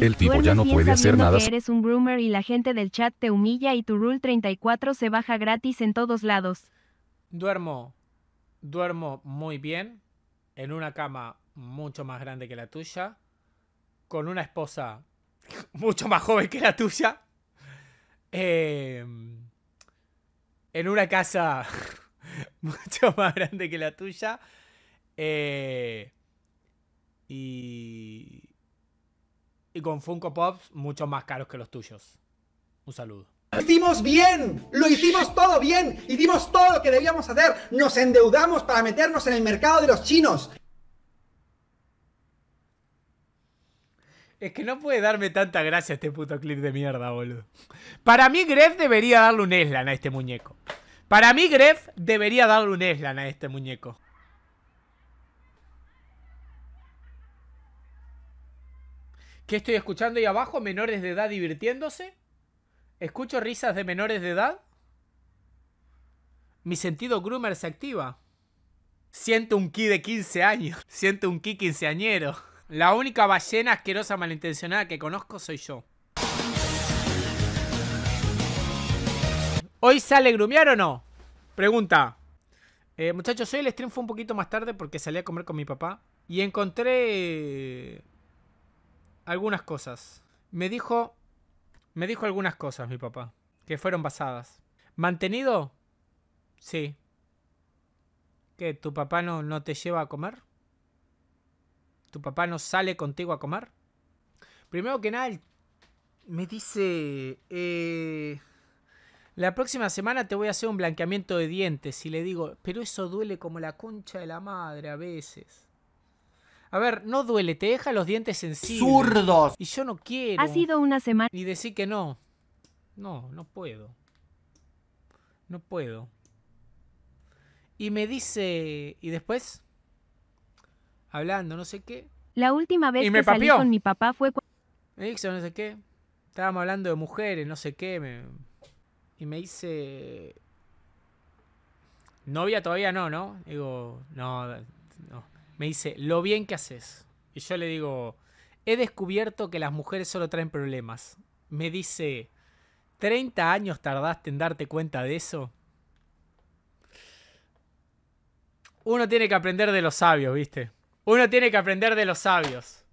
el tipo ya no puede hacer nada. eres un groomer y la gente del chat te humilla y tu rule 34 se baja gratis en todos lados. Duermo, duermo muy bien, en una cama mucho más grande que la tuya, con una esposa mucho más joven que la tuya, eh, en una casa mucho más grande que la tuya, eh, y y con Funko Pops mucho más caros que los tuyos. Un saludo. Lo hicimos bien, lo hicimos todo bien, hicimos todo lo que debíamos hacer, nos endeudamos para meternos en el mercado de los chinos. Es que no puede darme tanta gracia este puto clip de mierda, boludo. Para mí, Gref debería darle un Eslan a este muñeco. Para mí, Gref debería darle un Eslan a este muñeco. ¿Qué estoy escuchando ahí abajo? ¿Menores de edad divirtiéndose? ¿Escucho risas de menores de edad? Mi sentido groomer se activa. Siento un ki de 15 años. Siento un ki quinceañero. La única ballena asquerosa malintencionada que conozco soy yo. ¿Hoy sale grumear o no? Pregunta. Eh, muchachos, hoy el stream fue un poquito más tarde porque salí a comer con mi papá. Y encontré algunas cosas. Me dijo, me dijo algunas cosas mi papá, que fueron basadas. ¿Mantenido? Sí. ¿Que tu papá no, te lleva a comer? ¿Tu papá no sale contigo a comer? Primero que nada, me dice... Eh, la próxima semana te voy a hacer un blanqueamiento de dientes y le digo, pero eso duele como la concha de la madre a veces. A ver, no duele, te deja los dientes sencillos. ¡Zurdos! Y yo no quiero. Ha sido una semana. Y decir que no. No, no puedo. No puedo. Y me dice. ¿Y después? Hablando, no sé qué. La última vez que con mi papá fue cuando. Me dice, no sé qué. Estábamos hablando de mujeres, no sé qué. Y me dice. Novia todavía no, ¿no? Digo, no, no me dice, lo bien que haces. Y yo le digo, he descubierto que las mujeres solo traen problemas. Me dice, ¿30 años tardaste en darte cuenta de eso? Uno tiene que aprender de los sabios, ¿viste? Uno tiene que aprender de los sabios.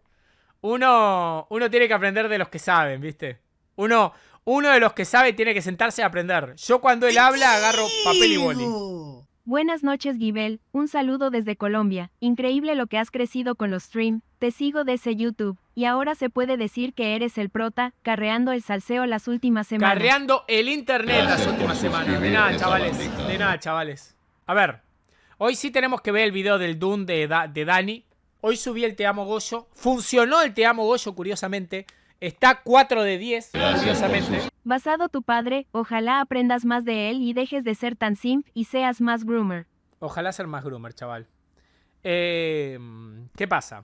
Uno, uno tiene que aprender de los que saben, ¿viste? Uno, uno de los que sabe tiene que sentarse a aprender. Yo cuando él habla agarro papel y boli. Buenas noches Gibel, un saludo desde Colombia, increíble lo que has crecido con los stream, te sigo desde YouTube, y ahora se puede decir que eres el prota, carreando el salseo las últimas semanas. Carreando el internet las últimas semanas. De nada, chavales. De nada, chavales. A ver, hoy sí tenemos que ver el video del Dune de, de Dani. Hoy subí el Te Amo Goyo. Funcionó el Te Amo Goyo, curiosamente. Está 4 de 10, curiosamente. Basado tu padre, ojalá aprendas más de él y dejes de ser tan simp y seas más groomer. Ojalá ser más groomer, chaval. Em, ¿Qué pasa?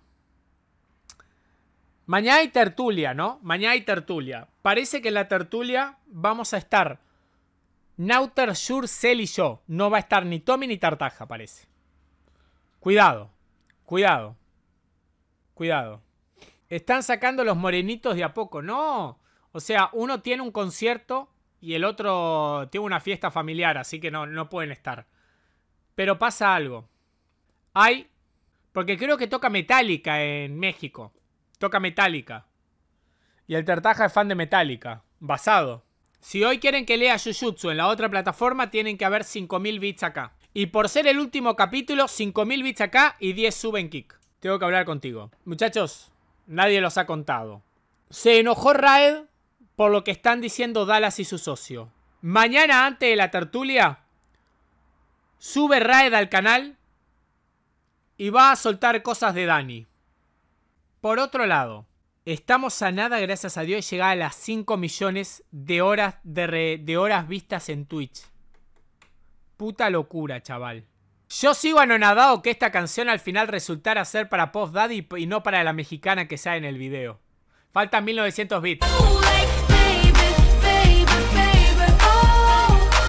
Mañana hay tertulia, ¿no? Mañana hay tertulia. Parece que en la tertulia vamos a estar Nauter, Sur, Cell y yo. No va a estar ni Tommy ni Tartaja, parece. Cuidado, cuidado, cuidado. Están sacando los morenitos de a poco. No, o sea, uno tiene un concierto y el otro tiene una fiesta familiar, así que no, pueden estar. Pero pasa algo. Hay. Porque creo que toca Metallica en México. Toca Metallica. Y el Tertaja es fan de Metallica. Basado. Si hoy quieren que lea Jujutsu en la otra plataforma, tienen que haber 5.000 bits acá. Y por ser el último capítulo, 5.000 bits acá y 10 suben kick. Tengo que hablar contigo. Muchachos, nadie los ha contado. Se enojó Raed por lo que están diciendo Dallas y su socio. Mañana antes de la tertulia, sube Raed al canal y va a soltar cosas de Dani. Por otro lado, estamos a nada, gracias a Dios, y llegar a las 5 millones de horas, de, horas vistas en Twitch. Puta locura, chaval. Yo sigo anonadado que esta canción al final resultara ser para Post Daddy y no para la mexicana que sale en el video. Faltan 1900 bits.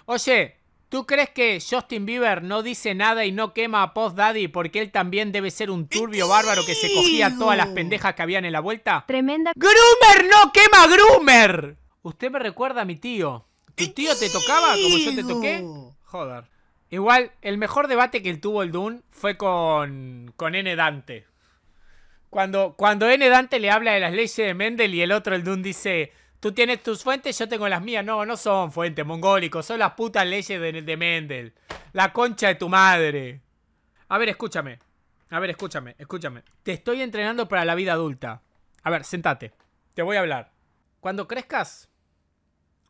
Oye, ¿tú crees que Justin Bieber no dice nada y no quema a Post Daddy porque él también debe ser un turbio bárbaro que se cogía todas las pendejas que habían en la vuelta? Tremenda. ¡Groomer no quema a Groomer! Usted me recuerda a mi tío. ¿Tu tío te tocaba como yo te toqué? Joder. Igual, el mejor debate que tuvo el Dune fue con, con N. Dante. Cuando, cuando N. Dante le habla de las leyes de Mendel y el otro, el Dune, dice: Tú tienes tus fuentes, yo tengo las mías. No, no son fuentes mongólicos, son las putas leyes de, Mendel. La concha de tu madre. A ver, escúchame. A ver, escúchame, escúchame. Te estoy entrenando para la vida adulta. A ver, sentate. Te voy a hablar. Cuando crezcas,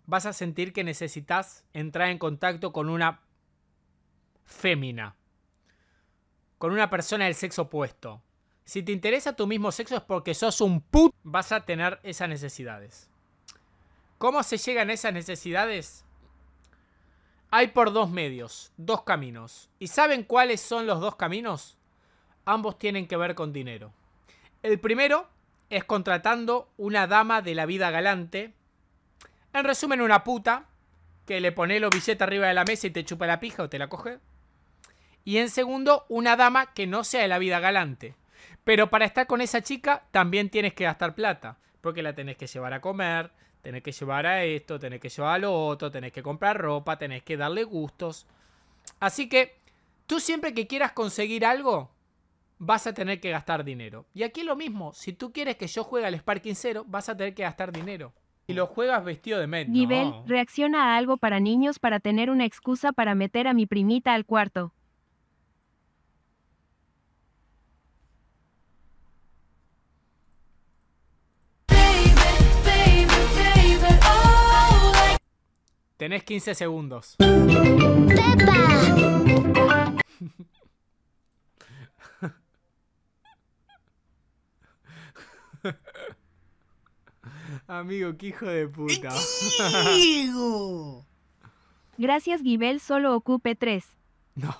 vas a sentir que necesitas entrar en contacto con una fémina. Con una persona del sexo opuesto. Si te interesa tu mismo sexo es porque sos un put. Vas a tener esas necesidades. ¿Cómo se llegan a esas necesidades? Hay por dos medios, dos caminos. ¿Y saben cuáles son los dos caminos? Ambos tienen que ver con dinero. El primero es contratando una dama de la vida galante. En resumen, una puta que le pone los billetes arriba de la mesa y te chupa la pija o te la coge. Y en segundo, una dama que no sea de la vida galante. Pero para estar con esa chica también tienes que gastar plata, porque la tenés que llevar a comer, tenés que llevar a esto, tenés que llevar a lo otro, tenés que comprar ropa, tenés que darle gustos. Así que tú siempre que quieras conseguir algo, vas a tener que gastar dinero. Y aquí lo mismo, si tú quieres que yo juegue al Sparking Zero, vas a tener que gastar dinero. Y lo juegas vestido de Met. Nivel, reacciona a algo para niños para tener una excusa para meter a mi primita al cuarto. Tenés 15 segundos. Amigo, qué hijo de puta. Amigo. Gracias, Gibel, solo ocupe 3. No.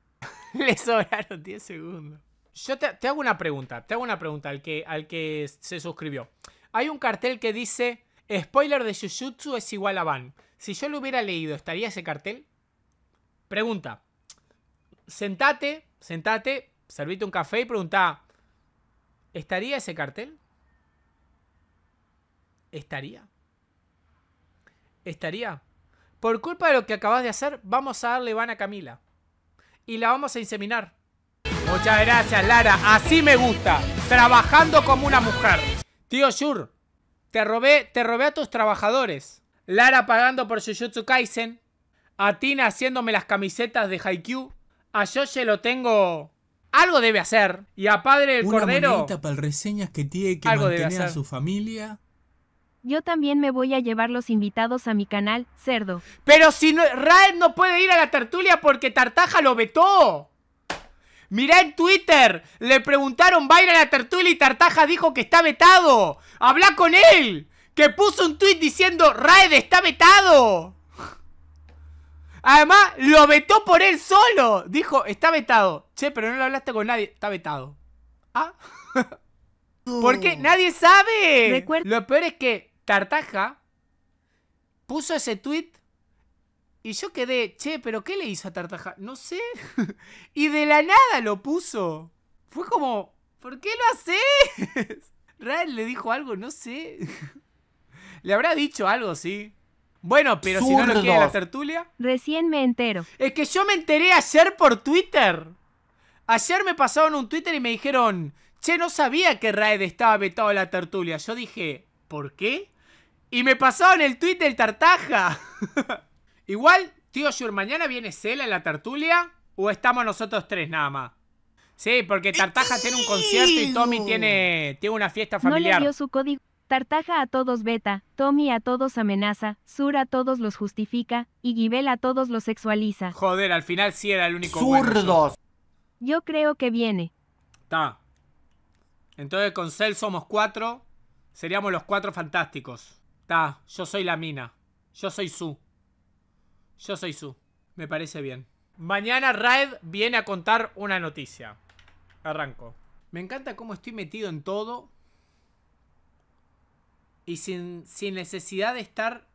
Le sobraron 10 segundos. Yo te, hago una pregunta, te hago una pregunta al que, al que se suscribió. Hay un cartel que dice, spoiler de Jujutsu es igual a Van. Si yo lo hubiera leído, ¿estaría ese cartel? Pregunta. Sentate, sentate, servite un café y pregunta, ¿estaría ese cartel? ¿Estaría? ¿Estaría? Por culpa de lo que acabas de hacer, vamos a darle van a Camila. Y la vamos a inseminar. Muchas gracias, Lara. Así me gusta. Trabajando como una mujer. Tío Shur, te robé, te robé a tus trabajadores. Lara pagando por Jujutsu Kaisen. A Tina haciéndome las camisetas de Haikyuu. A Yoshi lo tengo... Algo debe hacer. Y a Padre el Una Cordero... para reseñas que tiene que mantener a su familia. Yo también me voy a llevar los invitados a mi canal, cerdo. Pero si no, Raed no puede ir a la tertulia porque Tartaja lo vetó. Mirá en Twitter, le preguntaron, ¿va a ir a la tertulia? Y Tartaja dijo que está vetado. ¡Habla con él! que puso un tweet diciendo Raed está vetado. Además, lo vetó por él solo. Dijo, está vetado. Che, pero no lo hablaste con nadie. Está vetado. ¿Ah? qué? nadie sabe. Lo peor es que Tartaja puso ese tweet y yo quedé, che, pero ¿qué le hizo a Tartaja? No sé. y de la nada lo puso. Fue como, ¿por qué lo haces? Raed le dijo algo, no sé. ¿Le habrá dicho algo, sí? Bueno, pero si no lo quiere la tertulia. Recién me entero. Es que yo me enteré ayer por Twitter. Ayer me pasaron un Twitter y me dijeron, che, no sabía que Raed estaba vetado en la tertulia. Yo dije, ¿por qué? Y me pasaron el tweet del Tartaja. Igual, tío Shur, ¿mañana viene Cela en la tertulia? ¿O estamos nosotros tres nada más? Sí, porque Tartaja tiene un concierto y Tommy tiene, tiene una fiesta familiar. su código. Tartaja a todos beta, Tommy a todos amenaza, Sur a todos los justifica, y Gibel a todos los sexualiza. Joder, al final sí era el único ¡Zurdos! yo creo que viene. Está. Entonces con Cell somos cuatro, seríamos los cuatro fantásticos. Está, yo soy la mina. Yo soy Su. Yo soy Su. Me parece bien. Mañana Raed viene a contar una noticia. Arranco. Me encanta cómo estoy metido en todo y sin, sin necesidad de estar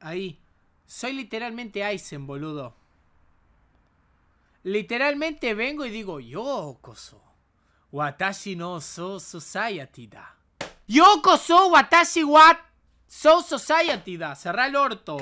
ahí. Soy literalmente Aizen, boludo. Literalmente vengo y digo, yo koso, watashi no so society da. Yo koso, watashi wa so society da. Cerra el orto.